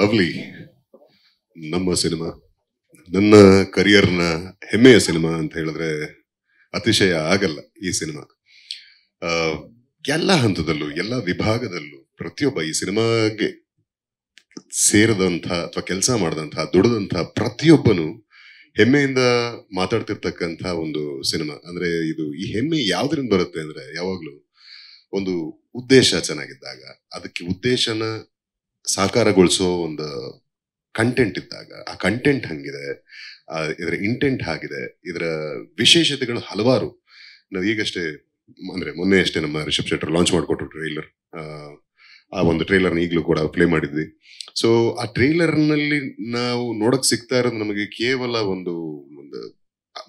lovely ನಮ್ಮ cinema ನನ್ನ ಕರಿಯರ್ನ ಹೆಮ್ಮೆಯ ಸಿನಿಮಾ ಅಂತ ಹೇಳಿದ್ರೆ ಅತಿಶಯ ಆಗಲ್ಲ ಈ ಸಿನಿಮಾ ಎಲ್ಲ ಹಂತದಲ್ಲೂ ಎಲ್ಲ ವಿಭಾಗದಲ್ಲೂ ಪ್ರತಿಯೊಬ್ಬ ಈ ಸಿನಿಮಾಗೆ ಸೇರಿದಂಥ ಅಥವಾ ಕೆಲಸ ಮಾಡಿದಂಥ ದುಡಿದಂಥ ಪ್ರತಿಯೊಬ್ಬನು ಹೆಮ್ಮೆಯಿಂದ ಮಾತಾಡ್ತಿರ್ತಕ್ಕಂಥ ಒಂದು ಸಿನಿಮಾ ಅಂದ್ರೆ ಇದು ಈ ಹೆಮ್ಮೆ ಯಾವ್ದ್ರಿಂದ ಬರುತ್ತೆ ಅಂದ್ರೆ ಯಾವಾಗಲೂ ಒಂದು ಉದ್ದೇಶ ಚೆನ್ನಾಗಿದ್ದಾಗ ಅದಕ್ಕೆ ಉದ್ದೇಶನ ಸಾಕಾರಗೊಳಿಸೋ ಒಂದು ಕಂಟೆಂಟ್ ಇದ್ದಾಗ ಆ ಕಂಟೆಂಟ್ ಹಂಗಿದೆ ಇದರ ಇಂಟೆಂಟ್ ಹಾಗಿದೆ ಇದರ ವಿಶೇಷತೆಗಳು ಹಲವಾರು ನಾವು ಈಗಷ್ಟೇ ಅಂದ್ರೆ ಮೊನ್ನೆ ಅಷ್ಟೇ ನಮ್ಮ ರಿಷಬ್ ಶೆಟ್ಟರ್ ಲಾಂಚ್ ಮಾಡಿಕೊಟ್ರು ಟ್ರೈಲರ್ ಆ ಒಂದು ಟ್ರೈಲರ್ನ ಈಗಲೂ ಕೂಡ ಪ್ಲೇ ಮಾಡಿದ್ವಿ ಸೊ ಆ ನಲ್ಲಿ ನಾವು ನೋಡಕ್ ಸಿಗ್ತಾ ಇರೋದು ನಮಗೆ ಕೇವಲ ಒಂದು ಒಂದು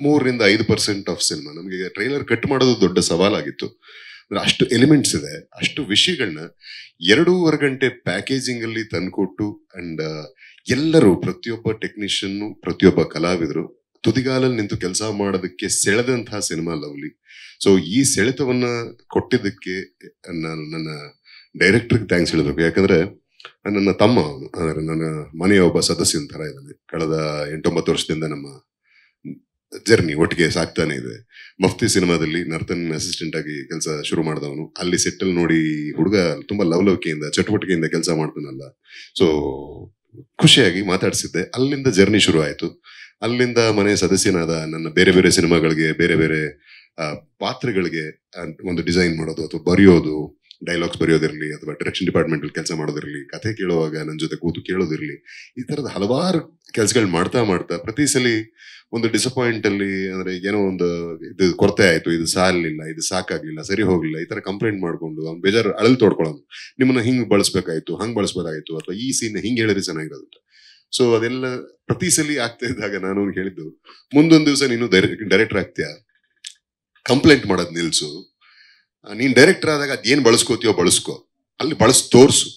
ಮೂರರಿಂದ ಐದು ಪರ್ಸೆಂಟ್ ಆಫ್ ಸಿನಿಮಾ ನಮಗೆ ಟ್ರೈಲರ್ ಕಟ್ ಮಾಡೋದು ದೊಡ್ಡ ಸವಾಲಾಗಿತ್ತು ಅಂದ್ರೆ ಅಷ್ಟು ಎಲಿಮೆಂಟ್ಸ್ ಇದೆ ಅಷ್ಟು ವಿಷಯಗಳನ್ನ ಎರಡೂವರೆ ಗಂಟೆ ಪ್ಯಾಕೇಜಿಂಗ್ ಅಲ್ಲಿ ತಂದ್ಕೊಟ್ಟು ಅಂಡ್ ಎಲ್ಲರೂ ಪ್ರತಿಯೊಬ್ಬ ಟೆಕ್ನಿಷಿಯನ್ನು ಪ್ರತಿಯೊಬ್ಬ ಕಲಾವಿದರು ತುದಿಗಾಲಲ್ಲಿ ನಿಂತು ಕೆಲಸ ಮಾಡೋದಕ್ಕೆ ಸೆಳೆದಂತಹ ಸಿನಿಮಾ ಲವ್ಲಿ ಸೊ ಈ ಸೆಳೆತವನ್ನ ಕೊಟ್ಟಿದ್ದಕ್ಕೆ ನಾನು ನನ್ನ ಡೈರೆಕ್ಟರ್ಗೆ ಥ್ಯಾಂಕ್ಸ್ ಹೇಳಬೇಕು ಯಾಕಂದ್ರೆ ನನ್ನ ತಮ್ಮ ಅವನು ನನ್ನ ಮನೆಯ ಒಬ್ಬ ಸದಸ್ಯನ ತರ ಇದ್ದಾನೆ ಕಳೆದ ಎಂಟೊಂಬತ್ತು ವರ್ಷದಿಂದ ನಮ್ಮ ಜರ್ನಿ ಒಟ್ಟಿಗೆ ಸಾಕ್ತಾನೆ ಇದೆ ಮಫ್ತಿ ಸಿನಿಮಾದಲ್ಲಿ ನರ್ತನ್ ಅಸಿಸ್ಟೆಂಟ್ ಆಗಿ ಕೆಲಸ ಶುರು ಮಾಡಿದವನು ಅಲ್ಲಿ ಸೆಟ್ಟಲ್ ನೋಡಿ ಹುಡುಗ ತುಂಬಾ ಲವಲವಿಕೆಯಿಂದ ಚಟುವಟಿಕೆಯಿಂದ ಕೆಲಸ ಮಾಡ್ತಾನಲ್ಲ ಸೊ ಖುಷಿಯಾಗಿ ಮಾತಾಡಿಸಿದ್ದೆ ಅಲ್ಲಿಂದ ಜರ್ನಿ ಶುರು ಆಯಿತು ಅಲ್ಲಿಂದ ಮನೆ ಸದಸ್ಯನಾದ ನನ್ನ ಬೇರೆ ಬೇರೆ ಸಿನಿಮಾಗಳಿಗೆ ಬೇರೆ ಬೇರೆ ಪಾತ್ರಗಳಿಗೆ ಒಂದು ಡಿಸೈನ್ ಮಾಡೋದು ಅಥವಾ ಬರೆಯೋದು ಡೈಲಾಗ್ಸ್ ಬರೆಯೋದಿರಲಿ ಅಥವಾ ಡೈರೆಕ್ಷನ್ ಡಿಪಾರ್ಟ್ಮೆಂಟ್ ಕೆಲಸ ಮಾಡೋದಿರಲಿ ಕಥೆ ಕೇಳುವಾಗ ನನ್ನ ಜೊತೆ ಕೂತು ಕೇಳೋದಿರಲಿ ಈ ಥರದ ಹಲವಾರು ಕೆಲಸಗಳು ಮಾಡ್ತಾ ಮಾಡ್ತಾ ಪ್ರತಿ ಸಲ ಒಂದು ಡಿಸಪಾಯಿಂಟ್ ಅಲ್ಲಿ ಅಂದ್ರೆ ಏನೋ ಒಂದು ಇದು ಕೊರತೆ ಆಯ್ತು ಇದು ಸಾಲಿಲ್ಲ ಇದು ಸಾಕಾಗ್ಲಿಲ್ಲ ಸರಿ ಹೋಗ್ಲಿಲ್ಲ ಈ ತರ ಕಂಪ್ಲೇಂಟ್ ಮಾಡ್ಕೊಂಡು ಅವ್ನು ಬೇಜಾರು ಅಳಲ್ ತೊಡ್ಕೊಳ್ಳೋನು ನಿಮ್ಮನ್ನ ಹಿಂಗ್ ಬಳಸ್ಬೇಕಾಯ್ತು ಹಂಗ್ ಬಳಸ್ಬೇಕಾಯ್ತು ಅಥವಾ ಈ ಸೀನ್ ಹಿಂಗ್ ಹೇಳಿದ್ರೆ ಚೆನ್ನಾಗಿರೋದು ಸೊ ಅದೆಲ್ಲ ಪ್ರತಿ ಸಲ ಆಗ್ತಾ ಇದ್ದಾಗ ನಾನು ಹೇಳಿದ್ದು ಮುಂದೊಂದು ದಿವಸ ನೀನು ಡೈರೆಕ್ಟರ್ ಆಗ್ತೀಯ ಕಂಪ್ಲೇಂಟ್ ಮಾಡೋದ್ ನಿಲ್ಸು ನೀನ್ ಡೈರೆಕ್ಟರ್ ಆದಾಗ ಅದೇನ್ ಬಳಸ್ಕೋತೀಯೋ ಬಳಸ್ಕೋ ಅಲ್ಲಿ ಬಳಸ್ ತೋರ್ಸು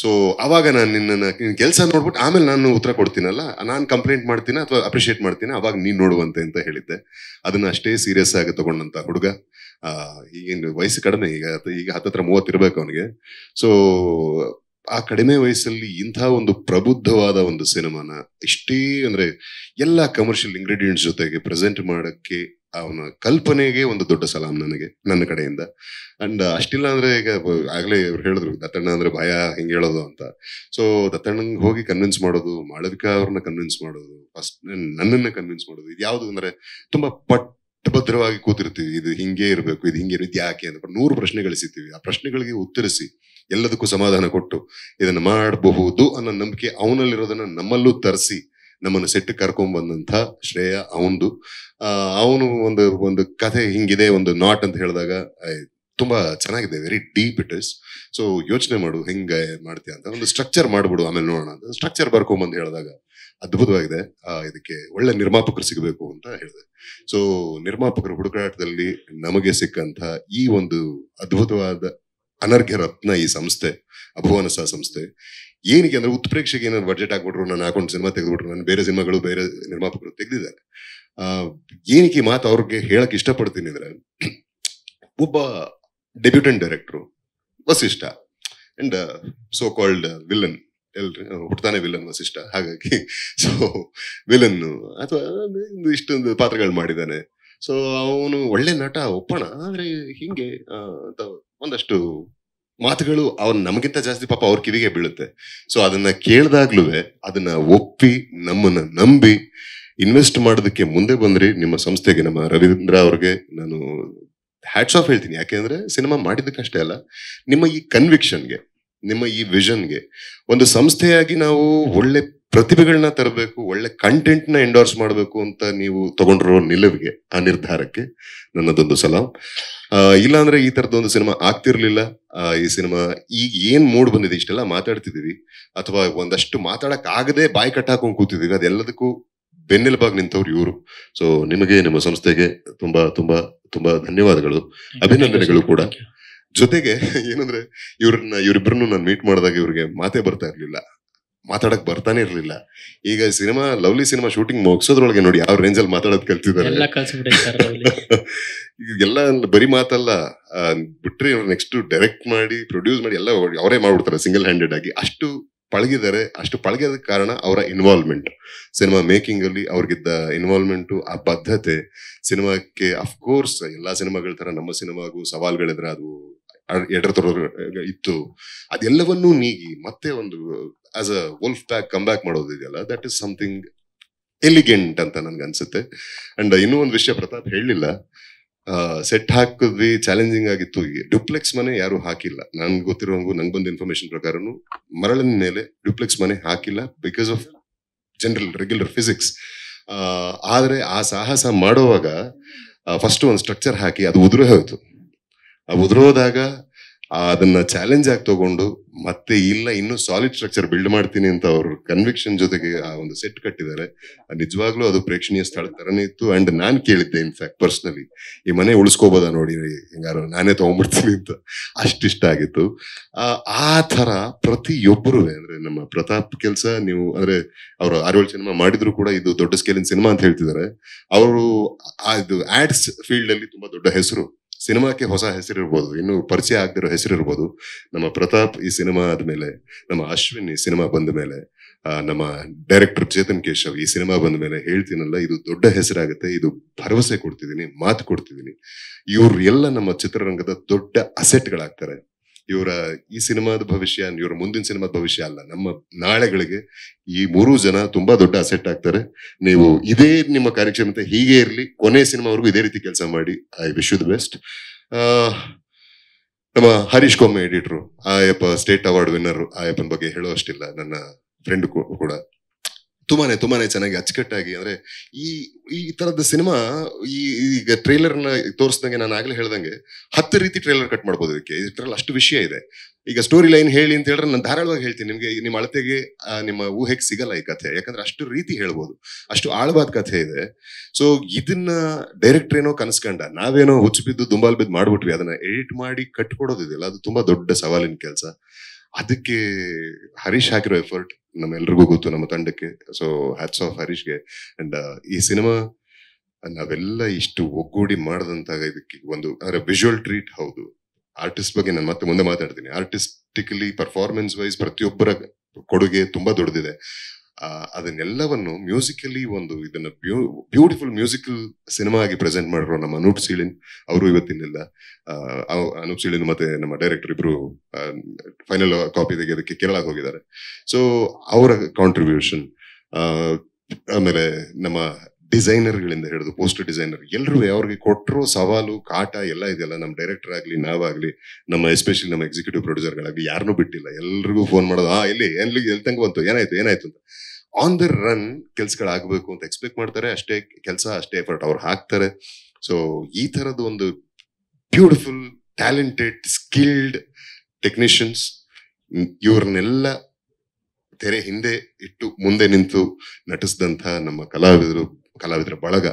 ಸೊ ಅವಾಗ ನಾನು ನಿನ್ನ ಕೆಲಸ ನೋಡ್ಬಿಟ್ಟು ಆಮೇಲೆ ನಾನು ಉತ್ತರ ಕೊಡ್ತೀನಲ್ಲ ನಾನು ಕಂಪ್ಲೇಂಟ್ ಮಾಡ್ತೀನಿ ಅಥವಾ ಅಪ್ರಿಷಿಯೇಟ್ ಮಾಡ್ತೀನಿ ಅವಾಗ ನೀನು ನೋಡುವಂತೆ ಅಂತ ಹೇಳಿದ್ದೆ ಅದನ್ನ ಅಷ್ಟೇ ಸೀರಿಯಸ್ ಆಗಿ ತಗೊಂಡಂತ ಹುಡುಗ ಈಗಿನ ವಯಸ್ಸು ಕಡಿಮೆ ಈಗ ಈಗ ಹತ್ತತ್ರ ಮೂವತ್ತಿರ್ಬೇಕು ಅವನಿಗೆ ಸೊ ಆ ಕಡಿಮೆ ವಯಸ್ಸಲ್ಲಿ ಇಂಥ ಒಂದು ಪ್ರಬುದ್ಧವಾದ ಒಂದು ಸಿನಿಮಾನ ಇಷ್ಟೇ ಅಂದ್ರೆ ಎಲ್ಲ ಕಮರ್ಷಿಯಲ್ ಇಂಗ್ರೀಡಿಯೆಂಟ್ಸ್ ಜೊತೆಗೆ ಪ್ರೆಸೆಂಟ್ ಮಾಡೋಕ್ಕೆ ಅವನ ಕಲ್ಪನೆಗೆ ಒಂದು ದೊಡ್ಡ ಸಲಾಮ್ ನನಗೆ ನನ್ನ ಕಡೆಯಿಂದ ಅಂಡ್ ಅಷ್ಟಿಲ್ಲ ಅಂದ್ರೆ ಈಗ ಆಗ್ಲೇ ಇವ್ರು ಹೇಳಿದ್ರು ದತ್ತಣ್ಣ ಅಂದ್ರೆ ಭಯ ಹಿಂಗೆ ಹೇಳೋದು ಅಂತ ಸೊ ದತ್ತಣ್ಣಂಗೆ ಹೋಗಿ ಕನ್ವಿನ್ಸ್ ಮಾಡೋದು ಮಾಳವಿಕಾ ಅವ್ರನ್ನ ಕನ್ವಿನ್ಸ್ ಮಾಡೋದು ಫಸ್ಟ್ ನನ್ನನ್ನ ಕನ್ವಿನ್ಸ್ ಮಾಡೋದು ಇದು ಯಾವುದು ಅಂದ್ರೆ ತುಂಬಾ ಪಟ್ಟಭದ್ರವಾಗಿ ಭದ್ರವಾಗಿ ಕೂತಿರ್ತೀವಿ ಇದು ಹಿಂಗೆ ಇರಬೇಕು ಇದು ಹಿಂಗೆ ರೀತಿ ಯಾಕೆ ಅಂತ ನೂರು ಪ್ರಶ್ನೆ ಗಳಿಸಿತೀವಿ ಆ ಪ್ರಶ್ನೆಗಳಿಗೆ ಉತ್ತರಿಸಿ ಎಲ್ಲದಕ್ಕೂ ಸಮಾಧಾನ ಕೊಟ್ಟು ಇದನ್ನ ಮಾಡಬಹುದು ಅನ್ನೋ ನಂಬಿಕೆ ಅವನಲ್ಲಿರೋದನ್ನ ನಮ್ಮಲ್ಲೂ ತರಿಸಿ ನಮ್ಮನ್ನು ಸೆಟ್ ಕರ್ಕೊಂಡ್ ಬಂದಂತ ಶ್ರೇಯ ಅವನದು ಅವನು ಒಂದು ಒಂದು ಕಥೆ ಹಿಂಗಿದೆ ಒಂದು ನಾಟ್ ಅಂತ ಹೇಳಿದಾಗ ತುಂಬಾ ಚೆನ್ನಾಗಿದೆ very deep it is so ಯೋಚನೆ ಮಾಡು ಹೆಂಗೆ ಮಾಡ್ತೀಯ ಅಂತ ಒಂದು ಸ್ಟ್ರಕ್ಚರ್ ಮಾಡ್ಬಿಡು ಆಮೇಲೆ ನೋಡೋಣ ಅಂತ ಸ್ಟ್ರಕ್ಚರ್ ಬರ್ಕೊಂಬಂದು ಹೇಳಿದಾಗ ಅದ್ಭುತವಾಗಿದೆ ಇದಕ್ಕೆ ಒಳ್ಳೆ ನಿರ್ಮಾಪಕರು ಸಿಗಬೇಕು ಅಂತ ಹೇಳಿದೆ ಸೊ ನಿರ್ಮಾಪಕರ ಹುಡುಕಾಟದಲ್ಲಿ ನಮಗೆ ಸಿಕ್ಕಂತ ಈ ಒಂದು ಅದ್ಭುತವಾದ ಅನರ್ಘ್ಯ ರತ್ನ ಈ ಸಂಸ್ಥೆ ಅಭುವನಸ ಸಂಸ್ಥೆ ಏನಕ್ಕೆ ಅಂದ್ರೆ ಉತ್ಪ್ರೇಕ್ಷೆಗೆ ಏನಾದ್ರು ಬಜೆಟ್ ಹಾಕ್ಬಿಟ್ರು ನಾನು ಹಾಕೊಂಡು ಸಿನಿಮಾ ತೆಗೆದುಬಿಟ್ರು ನಾನು ಬೇರೆ ಸಿನಿಮಾಗಳು ಬೇರೆ ನಿರ್ಮಾಪಕರು ತೆಗೆದಿದ್ದಾರೆ ಏನಕ್ಕೆ ಮಾತು ಅವ್ರಿಗೆ ಹೇಳಕ್ ಇಷ್ಟಪಡ್ತೀನಿ ಅಂದ್ರೆ ಒಬ್ಬ debutant director Vasishta and so called villain ಎಲ್ರಿ ಹುಟ್ಟತಾನೆ ವಿಲನ್ ವಸಿಷ್ಠ ಹಾಗಾಗಿ ಸೊ ವಿಲನ್ ಅಥವಾ ಇಷ್ಟೊಂದು ಪಾತ್ರಗಳು ಮಾಡಿದ್ದಾನೆ ಸೊ ಅವನು ಒಳ್ಳೆ ನಟ ಒಪ್ಪಣ ಆದ್ರೆ ಹಿಂಗೆ ಒಂದಷ್ಟು ಮಾತುಗಳು ಅವ್ರು ನಮಗಿಂತ ಜಾಸ್ತಿ ಪಾಪ ಅವ್ರ ಕಿವಿಗೆ ಬೀಳುತ್ತೆ ಸೊ ಅದನ್ನ ಕೇಳ್ದಾಗ್ಲೂ ಅದನ್ನ ಒಪ್ಪಿ ನಮ್ಮನ್ನ ನಂಬಿ ಇನ್ವೆಸ್ಟ್ ಮಾಡೋದಕ್ಕೆ ಮುಂದೆ ಬಂದ್ರಿ ನಿಮ್ಮ ಸಂಸ್ಥೆಗೆ ನಮ್ಮ ರವೀಂದ್ರ ಅವ್ರಿಗೆ ನಾನು ಹ್ಯಾಟ್ಸ್ ಆಫ್ ಹೇಳ್ತೀನಿ ಯಾಕೆಂದ್ರೆ ಸಿನಿಮಾ ಮಾಡಿದ್ದಕ್ಕಷ್ಟೇ ಅಲ್ಲ ನಿಮ್ಮ ಈ ಕನ್ವಿಕ್ಷನ್ಗೆ ನಿಮ್ಮ ಈ ವಿಷನ್ಗೆ ಒಂದು ಸಂಸ್ಥೆಯಾಗಿ ನಾವು ಒಳ್ಳೆ ಪ್ರತಿಭೆಗಳನ್ನ ತರಬೇಕು ಒಳ್ಳೆ ಕಂಟೆಂಟ್ ನ ಎಂಡೋರ್ಸ್ ಮಾಡಬೇಕು ಅಂತ ನೀವು ತಗೊಂಡಿರೋ ನಿಲುವಿಗೆ ಆ ನಿರ್ಧಾರಕ್ಕೆ ನನ್ನದೊಂದು ಸಲಾಂ ಇಲ್ಲಾಂದ್ರೆ ಈ ತರದ ಒಂದು ಸಿನಿಮಾ ಆಗ್ತಿರ್ಲಿಲ್ಲ ಈ ಸಿನಿಮಾ ಈಗ ಏನ್ ಮೂಡ್ ಬಂದಿದೆ ಇಷ್ಟೆಲ್ಲ ಮಾತಾಡ್ತಿದೀವಿ ಅಥವಾ ಒಂದಷ್ಟು ಮಾತಾಡಕ್ ಆಗದೆ ಬಾಯಿ ಕಟ್ಟಾಕೊಂಡು ಕೂತಿದೀವಿ ಅದೆಲ್ಲದಕ್ಕೂ ಬೆನ್ನೆಲುಬಾಗಿ ನಿಂತವ್ರು ಇವರು ಸೊ ನಿಮಗೆ ನಿಮ್ಮ ಸಂಸ್ಥೆಗೆ ತುಂಬಾ ತುಂಬಾ ತುಂಬಾ ಧನ್ಯವಾದಗಳು ಅಭಿನಂದನೆಗಳು ಕೂಡ ಜೊತೆಗೆ ಏನಂದ್ರೆ ಇವ್ರನ್ನ ಇವರಿಬ್ರನ್ನು ನಾನು ಮೀಟ್ ಮಾಡಿದಾಗ ಇವ್ರಿಗೆ ಮಾತೇ ಬರ್ತಾ ಇರ್ಲಿಲ್ಲ ಮಾತಾಡಕ್ ಬರ್ತಾನೆ ಇರ್ಲಿಲ್ಲ ಈಗ ಸಿನಿಮಾ ಲವ್ಲಿ ಸಿನಿಮಾ ಶೂಟಿಂಗ್ ಮುಗಿಸೋದ್ರೊಳಗೆ ನೋಡಿ ಯಾವ ರೇಂಜ್ ಅಲ್ಲಿ ಮಾತಾಡೋದ್ ಕಲ್ತಿದ್ದಾರೆ ಎಲ್ಲ ಬರೀ ಮಾತಲ್ಲ ಬಿಟ್ರೆ ಇವ್ರು ನೆಕ್ಸ್ಟ್ ಡೈರೆಕ್ಟ್ ಮಾಡಿ ಪ್ರೊಡ್ಯೂಸ್ ಮಾಡಿ ಎಲ್ಲ ಅವರೇ ಮಾಡ್ಬಿಡ್ತಾರೆ ಸಿಂಗಲ್ ಹ್ಯಾಂಡೆಡ್ ಆಗಿ ಅಷ್ಟು ಪಳಗಿದ್ದಾರೆ ಅಷ್ಟು ಪಳಗಿದ ಕಾರಣ ಅವರ ಇನ್ವಾಲ್ವ್ಮೆಂಟ್ ಸಿನಿಮಾ ಮೇಕಿಂಗ್ ಅಲ್ಲಿ ಅವ್ರಿಗಿದ್ದ ಇನ್ವಾಲ್ವ್ಮೆಂಟು ಆ ಬದ್ಧತೆ ಸಿನಿಮಾಕ್ಕೆ ಅಫ್ಕೋರ್ಸ್ ಎಲ್ಲಾ ಸಿನಿಮಾಗಳ ತರ ನಮ್ಮ ಸಿನಿಮಾಗೂ ಸವಾಲ್ಗಳಿದ್ರೆ ಅದು ಎಡರ್ ತರೋ ಇತ್ತು ಅದೆಲ್ಲವನ್ನೂ ನೀಗಿ ಮತ್ತೆ ಒಂದು as a wolf pack come back ಮಾಡೋದಿದೆಯಲ್ಲ ದಟ್ ಇಸ್ ಸಮಥಿಂಗ್ ಎಲಿಗೆಂಟ್ ಅಂತ ನನ್ಗೆ ಅನ್ಸುತ್ತೆ ಅಂಡ್ ಇನ್ನೂ ಒಂದು ವಿಷಯ ಪ್ರತಾಪ್ ಹೇಳಲಿಲ್ಲ ಸೆಟ್ ಹಾಕಿದ್ವಿ ಚಾಲೆಂಜಿಂಗ್ ಆಗಿತ್ತು ಡ್ಯೂಪ್ಲೆಕ್ಸ್ ಮನೆ ಯಾರು ಹಾಕಿಲ್ಲ ನನ್ಗೆ ಗೊತ್ತಿರೋಂಗು ನಂಗೆ ಬಂದ ಇನ್ಫಾರ್ಮೇಶನ್ ಪ್ರಕಾರನು ಮರಳಿನ ಮೇಲೆ ಡ್ಯೂಪ್ಲೆಕ್ಸ್ ಮನೆ ಹಾಕಿಲ್ಲ because of general regular physics ಆದರೆ ಆ ಸಾಹಸ ಮಾಡುವಾಗ ಫಸ್ಟ್ ಒಂದು ಸ್ಟ್ರಕ್ಚರ್ ಹಾಕಿ ಅದು ಉದುರೋ ಹೋಯ್ತು ಆ ಉದುರೋದಾಗ ಅದನ್ನ ಚಾಲೆಂಜ್ ಆಗಿ ತಗೊಂಡು ಮತ್ತೆ ಇಲ್ಲ ಇನ್ನೂ ಸಾಲಿಡ್ ಸ್ಟ್ರಕ್ಚರ್ ಬಿಲ್ಡ್ ಮಾಡ್ತೀನಿ ಅಂತ ಅವರು ಕನ್ವಿಕ್ಷನ್ ಜೊತೆಗೆ ಆ ಒಂದು ಸೆಟ್ ಕಟ್ಟಿದ್ದಾರೆ ನಿಜವಾಗ್ಲೂ ಅದು ಪ್ರೇಕ್ಷಣೀಯ ಸ್ಥಳ ತರನೇ ಇತ್ತು ಅಂಡ್ ನಾನು ಕೇಳಿದ್ದೆ ಇನ್ಫ್ಯಾಕ್ಟ್ ಪರ್ಸ್ನಲಿ ಈ ಮನೆ ಉಳಿಸ್ಕೋಬೋದ ನೋಡಿ ಹೆಂಗಾರು ನಾನೇ ತಗೊಂಡ್ಬಿಡ್ತೀನಿ ಅಂತ ಅಷ್ಟಿಷ್ಟ ಆಗಿತ್ತು ಆ ತರ ಪ್ರತಿಯೊಬ್ಬರು ಅಂದ್ರೆ ನಮ್ಮ ಪ್ರತಾಪ್ ಕೆಲಸ ನೀವು ಅಂದ್ರೆ ಅವರು ಆರೋಳ್ ಸಿನಿಮಾ ಮಾಡಿದ್ರು ಕೂಡ ಇದು ದೊಡ್ಡ ಸ್ಕೇಲಿನ ಸಿನಿಮಾ ಅಂತ ಹೇಳ್ತಿದ್ದಾರೆ ಅವರು ಇದು ಆಡ್ಸ್ ಫೀಲ್ಡ್ ಅಲ್ಲಿ ತುಂಬಾ ದೊಡ್ಡ ಹೆಸರು ಸಿನಿಮಾಕ್ಕೆ ಹೊಸ ಹೆಸರಿರ್ಬೋದು ಇನ್ನು ಪರಿಚಯ ಆಗದಿರೋ ಹೆಸರಿರ್ಬೋದು ನಮ್ಮ ಪ್ರತಾಪ್ ಈ ಸಿನಿಮಾ ಆದ್ಮೇಲೆ ನಮ್ಮ ಅಶ್ವಿನ್ ಈ ಸಿನಿಮಾ ಬಂದ ಮೇಲೆ ನಮ್ಮ ಡೈರೆಕ್ಟರ್ ಚೇತನ್ ಕೇಶವ್ ಈ ಸಿನಿಮಾ ಬಂದ ಮೇಲೆ ಹೇಳ್ತೀನಲ್ಲ ಇದು ದೊಡ್ಡ ಹೆಸರಾಗುತ್ತೆ ಇದು ಭರವಸೆ ಕೊಡ್ತಿದ್ದೀನಿ ಮಾತು ಕೊಡ್ತಿದ್ದೀನಿ ಇವ್ರು ಎಲ್ಲ ನಮ್ಮ ಚಿತ್ರರಂಗದ ದೊಡ್ಡ ಅಸೆಟ್ಗಳಾಗ್ತಾರೆ ಇವರ ಈ ಸಿನಿಮಾದ ಭವಿಷ್ಯ ಇವರ ಮುಂದಿನ ಸಿನಿಮಾದ ಭವಿಷ್ಯ ಅಲ್ಲ ನಮ್ಮ ನಾಳೆಗಳಿಗೆ ಈ ಮೂರು ಜನ ತುಂಬಾ ದೊಡ್ಡ ಅಸೆಟ್ ಆಗ್ತಾರೆ ನೀವು ಇದೇ ನಿಮ್ಮ ಕಾರ್ಯಕ್ಷಮತೆ ಹೀಗೆ ಇರಲಿ ಕೊನೆ ಸಿನಿಮಾವರೆಗೂ ಇದೇ ರೀತಿ ಕೆಲಸ ಮಾಡಿ I wish you the best ನಮ್ಮ ಹರೀಶ್ ಕೊಮ್ಮೆ ಎಡಿಟ್ರು ಆಯಪ್ಪ ಸ್ಟೇಟ್ ಅವಾರ್ಡ್ ವಿನ್ನರ್ ಆಯಪ್ಪನ ಬಗ್ಗೆ ಹೇಳುವಷ್ಟಿಲ್ಲ ನನ್ನ ಫ್ರೆಂಡ್ ಕೂಡ ತುಂಬಾನೇ ತುಂಬಾನೇ ಚೆನ್ನಾಗಿ ಅಚ್ಚುಕಟ್ಟಾಗಿ ಅಂದ್ರೆ ಈ ಈ ತರದ ಸಿನಿಮಾ ಈ ಈಗ ನ ತೋರಿಸ್ದಂಗೆ ನಾನು ಆಗ್ಲೇ ಹೇಳ್ದಂಗೆ ಹತ್ತು ರೀತಿ ಟ್ರೈಲರ್ ಕಟ್ ಮಾಡ್ಬೋದು ಇದಕ್ಕೆ ಇದ್ರಲ್ಲಿ ಅಷ್ಟು ವಿಷಯ ಇದೆ ಈಗ ಸ್ಟೋರಿ ಲೈನ್ ಹೇಳಿ ಅಂತ ಹೇಳಿದ್ರೆ ನಾನು ಧಾರಾಳವಾಗಿ ಹೇಳ್ತೀನಿ ನಿಮಗೆ ನಿಮ್ಮ ಅಳತೆಗೆ ನಿಮ್ಮ ಊಹೆಗೆ ಸಿಗಲ್ಲ ಈ ಕಥೆ ಯಾಕಂದ್ರೆ ಅಷ್ಟು ರೀತಿ ಹೇಳ್ಬೋದು ಅಷ್ಟು ಆಳವಾದ ಕಥೆ ಇದೆ ಸೊ ಇದನ್ನ ಡೈರೆಕ್ಟರ್ ಏನೋ ಕನಸ್ಕೊಂಡ ನಾವೇನೋ ಹುಚ್ಚು ಬಿದ್ದು ದುಂಬಾಲ್ ಬಿದ್ದು ಮಾಡ್ಬಿಟ್ವಿ ಅದನ್ನ ಎಡಿಟ್ ಮಾಡಿ ಕಟ್ಕೊಡೋದಿದೆಯಲ್ಲ ಅದು ತುಂಬಾ ದೊಡ್ಡ ಸವಾಲಿನ ಕೆಲಸ ಅದಕ್ಕೆ ಹರೀಶ್ ಹಾಕಿರೋ ಎಫರ್ಟ್ ನಮ್ಮೆಲ್ರಿಗೂ ಗೊತ್ತು ನಮ್ಮ ತಂಡಕ್ಕೆ ಸೊ ಹ್ಯಾಟ್ಸ್ ಆಫ್ ಹರೀಶ್ಗೆ ಅಂಡ್ ಈ ಸಿನಿಮಾ ನಾವೆಲ್ಲ ಇಷ್ಟು ಒಗ್ಗೂಡಿ ಮಾಡದಂತ ಇದಕ್ಕೆ ಒಂದು ಅಂದ್ರೆ ವಿಜುವಲ್ ಟ್ರೀಟ್ ಹೌದು ಆರ್ಟಿಸ್ಟ್ ಬಗ್ಗೆ ನಾನು ಮತ್ತೆ ಮುಂದೆ ಮಾತಾಡ್ತೀನಿ ಆರ್ಟಿಸ್ಟಿಕಲಿ ಪರ್ಫಾರ್ಮೆನ್ಸ್ ವೈಸ್ ಪ್ರತಿಯೊಬ್ಬರ ಕೊಡುಗೆ ತುಂಬಾ ದೊಡ್ಡದಿದೆ ಅದನ್ನೆಲ್ಲವನ್ನು ಮ್ಯೂಸಿಕಲಿ ಒಂದು ಇದನ್ನ ಬ್ಯೂಟಿಫುಲ್ ಮ್ಯೂಸಿಕಲ್ ಸಿನಿಮಾ ಆಗಿ ಪ್ರೆಸೆಂಟ್ ಮಾಡಿರೋ ನಮ್ಮ ಅನೂಪ್ ಸೀಳಿನ್ ಅವರು ಇವತ್ತಿನಿಲ್ಲ ಅನೂಪ್ ಸೀಳಿನ್ ಮತ್ತೆ ನಮ್ಮ ಡೈರೆಕ್ಟರ್ ಇಬ್ರು ಫೈನಲ್ ಕಾಪಿ ತೆಗೆಯೋದಕ್ಕೆ ಕೇರಳಕ್ಕೆ ಹೋಗಿದ್ದಾರೆ ಸೊ ಅವರ ಕಾಂಟ್ರಿಬ್ಯೂಷನ್ ಆಮೇಲೆ ನಮ್ಮ ಡಿಸೈನರ್ಗಳಿಂದ ಹಿಡಿದು ಪೋಸ್ಟರ್ ಡಿಸೈನರ್ ಎಲ್ಲರೂ ಅವ್ರಿಗೆ ಕೊಟ್ಟರು ಸವಾಲು ಕಾಟ ಎಲ್ಲ ಇದೆಯಲ್ಲ ನಮ್ಮ ಡೈರೆಕ್ಟರ್ ಆಗಲಿ ನಾವಾಗಲಿ ನಮ್ಮ ಎಸ್ಪೆಷಲಿ ನಮ್ಮ ಎಕ್ಸಿಕ್ಯೂಟಿವ್ ಪ್ರೊಡ್ಯೂಸರ್ಗಳಾಗಲಿ ಯಾರನ್ನೂ ಬಿಟ್ಟಿಲ್ಲ ಎಲ್ರಿಗೂ ಫೋನ್ ಮಾಡೋದು ಹಾ ಇಲ್ಲಿ ಎಲ್ಲಿ ಎಲ್ಲಿ ತಂಗ ಬಂತು ಏನಾಯ್ತು ಏನಾಯ್ತು ಅಂತ ಆನ್ ದ ರನ್ ಕೆಲಸಗಳಾಗಬೇಕು ಅಂತ ಎಕ್ಸ್ಪೆಕ್ಟ್ ಮಾಡ್ತಾರೆ ಅಷ್ಟೇ ಕೆಲಸ ಅಷ್ಟೇ ಎಫರ್ಟ್ ಅವ್ರು ಹಾಕ್ತಾರೆ ಸೊ ಈ ಥರದ ಒಂದು ಬ್ಯೂಟಿಫುಲ್ ಟ್ಯಾಲೆಂಟೆಡ್ ಸ್ಕಿಲ್ಡ್ ಟೆಕ್ನಿಷಿಯನ್ಸ್ ಇವ್ರನ್ನೆಲ್ಲ ತೆರೆ ಹಿಂದೆ ಇಟ್ಟು ಮುಂದೆ ನಿಂತು ನಟಿಸಿದಂಥ ನಮ್ಮ ಕಲಾವಿದರು ಕಲಾವಿದರ ಬಳಗ